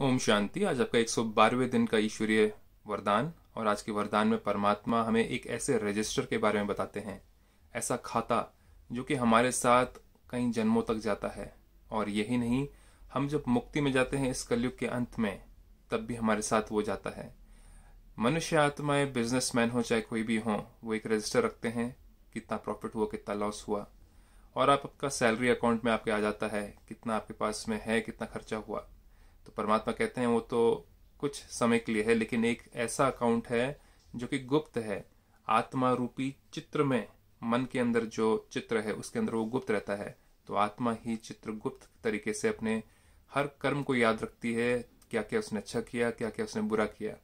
ओम शांति आज आपका 112वें दिन का ईश्वरीय वरदान और आज के वरदान में परमात्मा हमें एक ऐसे रजिस्टर के बारे में बताते हैं ऐसा खाता जो कि हमारे साथ कई जन्मों तक जाता है और यही नहीं हम जब मुक्ति में जाते हैं इस कलयुग के अंत में तब भी हमारे साथ वो जाता है मनुष्य आत्माएं बिजनेसमैन हो चाहे कोई भी हो वो एक रजिस्टर रखते हैं कितना प्रॉफिट हुआ कितना लॉस हुआ और आपका सैलरी अकाउंट में आपके आ जाता है कितना आपके पास में है कितना खर्चा हुआ तो परमात्मा कहते हैं वो तो कुछ समय के लिए है लेकिन एक ऐसा अकाउंट है जो कि गुप्त है आत्मा रूपी चित्र में मन के अंदर जो चित्र है उसके अंदर वो गुप्त रहता है तो आत्मा ही चित्र गुप्त तरीके से अपने हर कर्म को याद रखती है क्या क्या उसने अच्छा किया क्या क्या उसने बुरा किया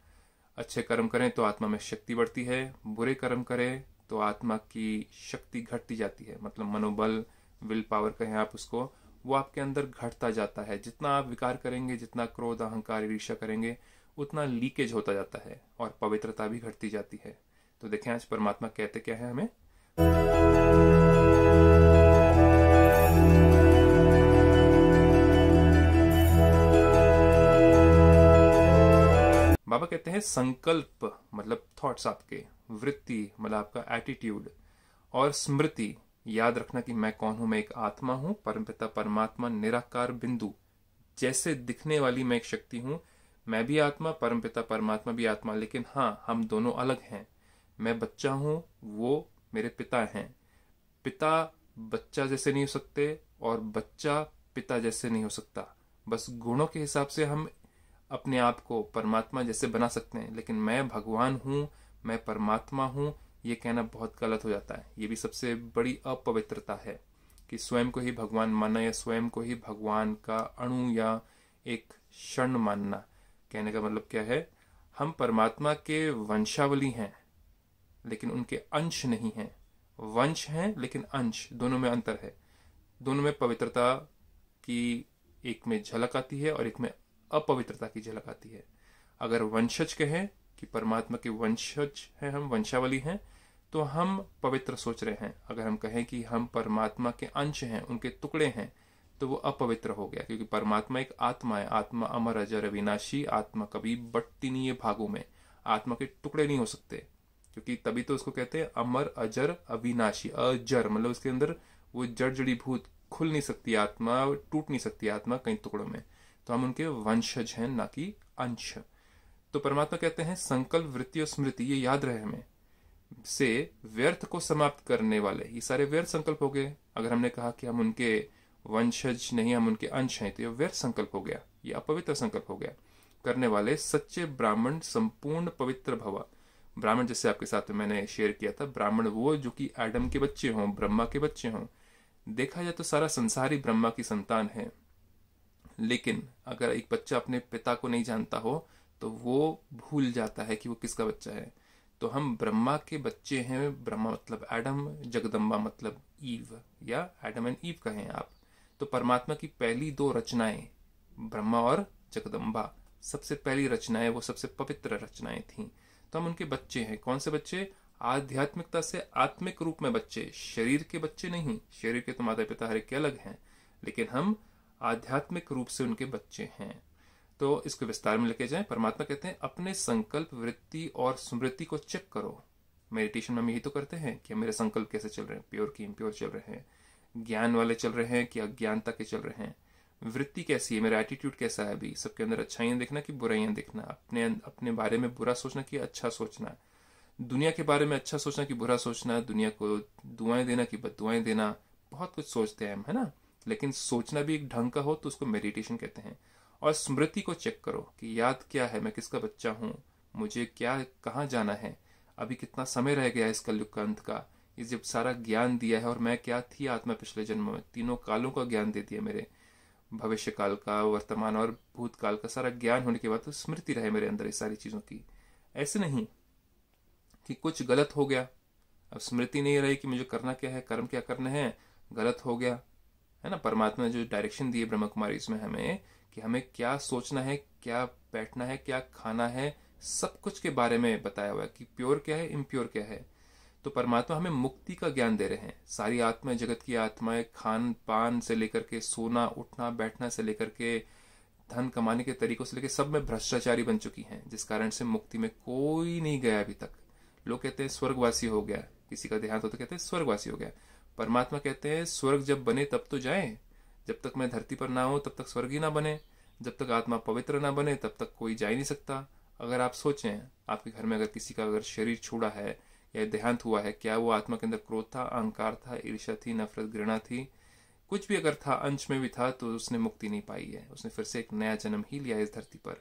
अच्छे कर्म करें तो आत्मा में शक्ति बढ़ती है बुरे कर्म करें तो आत्मा की शक्ति घटती जाती है मतलब मनोबल विल पावर कहें आप उसको वो आपके अंदर घटता जाता है जितना आप विकार करेंगे जितना क्रोध अहंकार ईर्ष्या करेंगे उतना लीकेज होता जाता है और पवित्रता भी घटती जाती है तो देखें आज परमात्मा कहते क्या है हमें बाबा कहते हैं संकल्प मतलब थॉट्स आपके वृत्ति मतलब आपका एटीट्यूड और स्मृति याद रखना कि मैं कौन हूं मैं एक आत्मा हूं परमपिता परमात्मा निराकार बिंदु जैसे दिखने वाली मैं एक शक्ति हूं मैं भी आत्मा परमपिता परमात्मा भी आत्मा लेकिन हाँ हम दोनों अलग हैं मैं बच्चा हूं वो मेरे पिता हैं पिता बच्चा जैसे नहीं हो सकते और बच्चा पिता जैसे नहीं हो सकता बस गुणों के हिसाब से हम अपने आप को परमात्मा जैसे बना सकते हैं लेकिन मैं भगवान हूं मैं परमात्मा हूँ ये कहना बहुत गलत हो जाता है ये भी सबसे बड़ी अपवित्रता है कि स्वयं को ही भगवान मानना या स्वयं को ही भगवान का अणु या एक क्षण मानना कहने का मतलब क्या है हम परमात्मा के वंशावली हैं लेकिन उनके अंश नहीं हैं वंश हैं लेकिन अंश दोनों में अंतर है दोनों में पवित्रता की एक में झलक आती है और एक में अपवित्रता की झलक आती है अगर वंशज कहें कि परमात्मा के वंशज हैं हम वंशावली हैं तो हम पवित्र सोच रहे हैं अगर हम कहें कि हम परमात्मा के अंश हैं उनके टुकड़े हैं तो वो अपवित्र हो गया क्योंकि परमात्मा एक आत्मा है आत्मा अमर अजर अविनाशी आत्मा कभी बटती नहीं है भागों में आत्मा के टुकड़े नहीं हो सकते क्योंकि तभी तो उसको कहते हैं अमर अजर अविनाशी अजर मतलब उसके अंदर वो जड़ जड़ी भूत खुल नहीं सकती आत्मा टूट नहीं सकती आत्मा कई टुकड़ों में तो हम उनके वंशज हैं ना कि अंश तो परमात्मा कहते हैं संकल्प वृत्ति और स्मृति ये याद रहे हमें से व्यर्थ को समाप्त करने वाले ये सारे व्यर्थ संकल्प हो गए अगर हमने कहा कि हम उनके वंशज नहीं हम उनके अंश हैं तो यह व्यर्थ संकल्प हो गया ये अपवित्र संकल्प हो गया करने वाले सच्चे ब्राह्मण संपूर्ण पवित्र भवा ब्राह्मण जैसे आपके साथ में मैंने शेयर किया था ब्राह्मण वो जो कि एडम के बच्चे हों ब्रह्मा के बच्चे हों देखा जाए तो सारा संसारी ब्रह्मा की संतान है लेकिन अगर एक बच्चा अपने पिता को नहीं जानता हो तो वो भूल जाता है कि वो किसका बच्चा है तो हम ब्रह्मा के बच्चे हैं ब्रह्मा मतलब एडम जगदम्बा मतलब ईव या एडम एंड ईव कहें आप तो परमात्मा की पहली दो रचनाएं ब्रह्मा और जगदम्बा सबसे पहली रचनाएं वो सबसे पवित्र रचनाएं थीं तो हम उनके बच्चे हैं कौन से बच्चे आध्यात्मिकता से आत्मिक रूप में बच्चे शरीर के बच्चे नहीं शरीर के तो माता पिता हर एक अलग हैं लेकिन हम आध्यात्मिक रूप से उनके बच्चे हैं तो इसको विस्तार में लेके जाएं परमात्मा कहते हैं अपने संकल्प वृत्ति और स्मृति को चेक करो मेडिटेशन में हम यही तो करते हैं कि मेरे संकल्प कैसे चल रहे हैं प्योर की इम्प्योर चल रहे हैं ज्ञान वाले चल रहे हैं कि अज्ञानता के चल रहे हैं वृत्ति कैसी है मेरा एटीट्यूड कैसा है अभी सबके अंदर अच्छाइयां देखना कि बुराइयां देखना अपने अं-, अपने बारे में बुरा सोचना कि अच्छा सोचना दुनिया के बारे में अच्छा सोचना कि बुरा सोचना दुनिया को दुआएं देना कि बद देना बहुत कुछ सोचते हैं हम है ना लेकिन सोचना भी एक ढंग का हो तो उसको मेडिटेशन कहते हैं और स्मृति को चेक करो कि याद क्या है मैं किसका बच्चा हूं मुझे क्या कहाँ जाना है अभी कितना समय रह गया है इस कलयुग का अंत का ये जब सारा ज्ञान दिया है और मैं क्या थी आत्मा पिछले जन्म में तीनों कालों का ज्ञान दे दिया मेरे भविष्य काल का वर्तमान और भूतकाल का सारा ज्ञान होने के बाद तो स्मृति रहे मेरे अंदर इस सारी चीज़ों की ऐसे नहीं कि कुछ गलत हो गया अब स्मृति नहीं रही कि मुझे करना क्या है कर्म क्या करना है गलत हो गया है ना परमात्मा ने जो डायरेक्शन दिए ब्रह्म कुमारी इसमें हमें कि हमें क्या सोचना है क्या बैठना है क्या खाना है सब कुछ के बारे में बताया हुआ है कि प्योर क्या है इम्प्योर क्या है तो परमात्मा हमें मुक्ति का ज्ञान दे रहे हैं सारी आत्माएं जगत की आत्माएं खान पान से लेकर के सोना उठना बैठना से लेकर के धन कमाने के तरीकों से लेकर सब में भ्रष्टाचारी बन चुकी हैं जिस कारण से मुक्ति में कोई नहीं गया अभी तक लोग कहते हैं स्वर्गवासी हो गया किसी का देहांत होता तो कहते हैं स्वर्गवासी हो गया परमात्मा कहते हैं स्वर्ग जब बने तब तो जाए जब तक मैं धरती पर ना हो तब तक स्वर्गी ना बने जब तक आत्मा पवित्र ना बने तब तक कोई जा ही नहीं सकता अगर आप सोचें आपके घर में अगर किसी का अगर शरीर छोड़ा है या देहांत हुआ है क्या वो आत्मा के अंदर क्रोध था अहंकार था ईर्ष्या थी नफरत घृणा थी कुछ भी अगर था अंश में भी था तो उसने मुक्ति नहीं पाई है उसने फिर से एक नया जन्म ही लिया इस धरती पर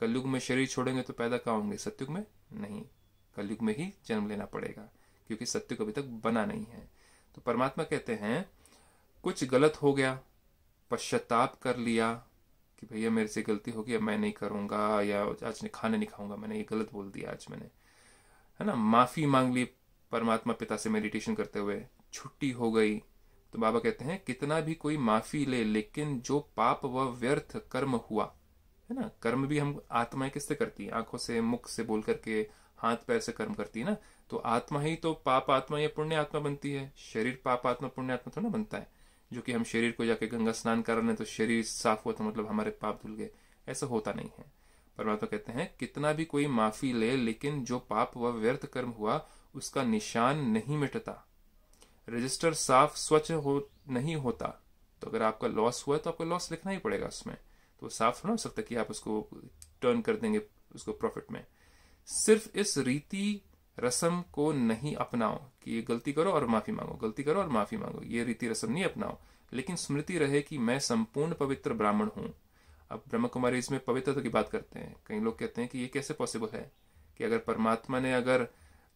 कलयुग में शरीर छोड़ेंगे तो पैदा कहाँ होंगे सत्युग में नहीं कलयुग में ही जन्म लेना पड़ेगा क्योंकि सत्युग अभी तक बना नहीं है तो परमात्मा कहते हैं कुछ गलत हो गया पश्चाताप कर लिया कि भैया मेरे से गलती होगी अब मैं नहीं करूंगा या आज ने खाने नहीं खाऊंगा मैंने ये गलत बोल दिया आज मैंने है ना माफ़ी मांग ली परमात्मा पिता से मेडिटेशन करते हुए छुट्टी हो गई तो बाबा कहते हैं कितना भी कोई माफ़ी ले लेकिन जो पाप व व्यर्थ कर्म हुआ है ना कर्म भी हम आत्माएं किससे करती है आंखों से मुख से बोल करके हाथ पैर से कर्म करती है ना तो आत्मा ही तो पाप आत्मा या पुण्य आत्मा बनती है शरीर पाप आत्मा पुण्य आत्मा तो ना बनता है जो कि हम शरीर को जाके गंगा स्नान कर रहे हैं तो शरीर साफ हुआ तो मतलब हमारे पाप धुल गए ऐसा होता नहीं है परमात्मा कहते हैं कितना भी कोई माफी ले लेकिन जो पाप व व्यर्थ कर्म हुआ उसका निशान नहीं मिटता रजिस्टर साफ स्वच्छ हो नहीं होता तो अगर आपका लॉस हुआ तो आपको लॉस लिखना ही पड़ेगा उसमें तो साफ ना हो सकता कि आप उसको टर्न कर देंगे उसको प्रॉफिट में सिर्फ इस रीति रसम को नहीं अपनाओ कि ये गलती करो और माफी मांगो गलती करो और माफी मांगो ये रीति रसम नहीं अपनाओ लेकिन स्मृति रहे कि मैं संपूर्ण पवित्र ब्राह्मण हूं अब ब्रह्म कुमारी इसमें पवित्रता की बात करते हैं कई लोग कहते हैं कि ये कैसे पॉसिबल है कि अगर परमात्मा ने अगर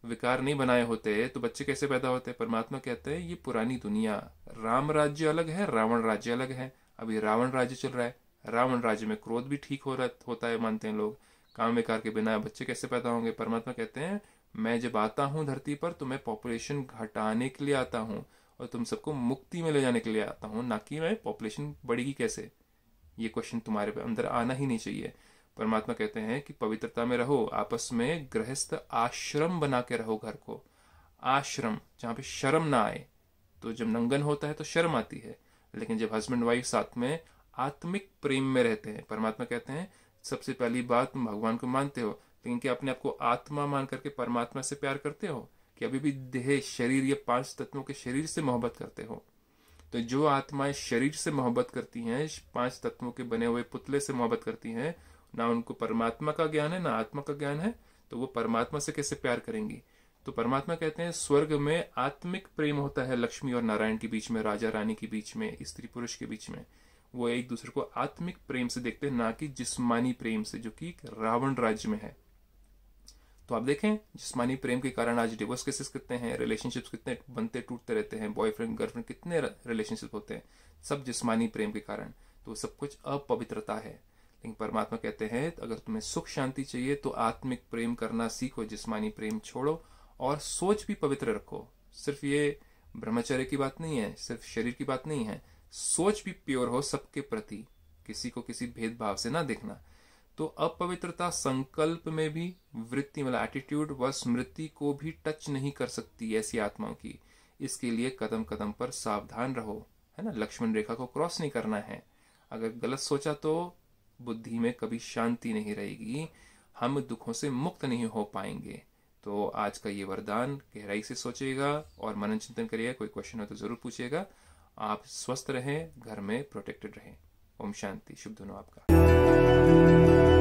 विकार नहीं बनाए होते तो बच्चे कैसे पैदा होते परमात्मा कहते हैं ये पुरानी दुनिया राम राज्य अलग है रावण राज्य अलग है अभी रावण राज्य चल रहा है रावण राज्य में क्रोध भी ठीक हो रहा होता है मानते हैं लोग काम विकार के बिना बच्चे कैसे पैदा होंगे परमात्मा कहते हैं मैं जब आता हूँ धरती पर तो मैं पॉपुलेशन घटाने के लिए आता हूँ और तुम सबको मुक्ति में ले जाने के लिए आता हूँ ना कि मैं पॉपुलेशन बढ़ेगी कैसे ये क्वेश्चन तुम्हारे अंदर आना ही नहीं चाहिए परमात्मा कहते हैं कि पवित्रता में रहो आपस में गृहस्थ आश्रम बना के रहो घर को आश्रम जहां पे शर्म ना आए तो जब नंगन होता है तो शर्म आती है लेकिन जब हस्बैंड वाइफ साथ में आत्मिक प्रेम में रहते हैं परमात्मा कहते हैं सबसे पहली बात तुम भगवान को मानते हो लेकिन क्या अपने आप को आत्मा मान करके परमात्मा से प्यार करते हो कि अभी भी देह शरीर ये पांच तत्वों के शरीर से मोहब्बत करते हो तो जो आत्माएं शरीर से मोहब्बत करती हैं पांच तत्वों के बने हुए पुतले से मोहब्बत करती हैं ना उनको परमात्मा का ज्ञान है ना आत्मा का ज्ञान है तो वो परमात्मा से कैसे प्यार करेंगी तो परमात्मा कहते हैं स्वर्ग में आत्मिक प्रेम होता है लक्ष्मी और नारायण के बीच में राजा रानी के बीच में स्त्री पुरुष के बीच में वो एक दूसरे को आत्मिक प्रेम से देखते हैं ना कि जिस्मानी प्रेम से जो कि रावण राज्य में है तो आप देखें जिसमानी प्रेम के कारण आज डिवोर्स केसेस कितने हैं रिलेशनशिप्स कितने बनते टूटते रहते हैं बॉयफ्रेंड गर्लफ्रेंड कितने रिलेशनशिप होते हैं सब जिसमानी प्रेम के कारण तो सब कुछ अपवित्रता है लेकिन परमात्मा कहते हैं तो अगर तुम्हें सुख शांति चाहिए तो आत्मिक प्रेम करना सीखो जिसमानी प्रेम छोड़ो और सोच भी पवित्र रखो सिर्फ ये ब्रह्मचर्य की बात नहीं है सिर्फ शरीर की बात नहीं है सोच भी प्योर हो सबके प्रति किसी को किसी भेदभाव से ना देखना तो अपवित्रता संकल्प में भी वृत्ति मतलब एटीट्यूड व स्मृति को भी टच नहीं कर सकती ऐसी आत्माओं की इसके लिए कदम कदम पर सावधान रहो है ना लक्ष्मण रेखा को क्रॉस नहीं करना है अगर गलत सोचा तो बुद्धि में कभी शांति नहीं रहेगी हम दुखों से मुक्त नहीं हो पाएंगे तो आज का ये वरदान गहराई से सोचेगा और मनन चिंतन करिएगा कोई क्वेश्चन हो तो ज़रूर पूछिएगा आप स्वस्थ रहें घर में प्रोटेक्टेड रहें ओम शांति शुभ दोनों आपका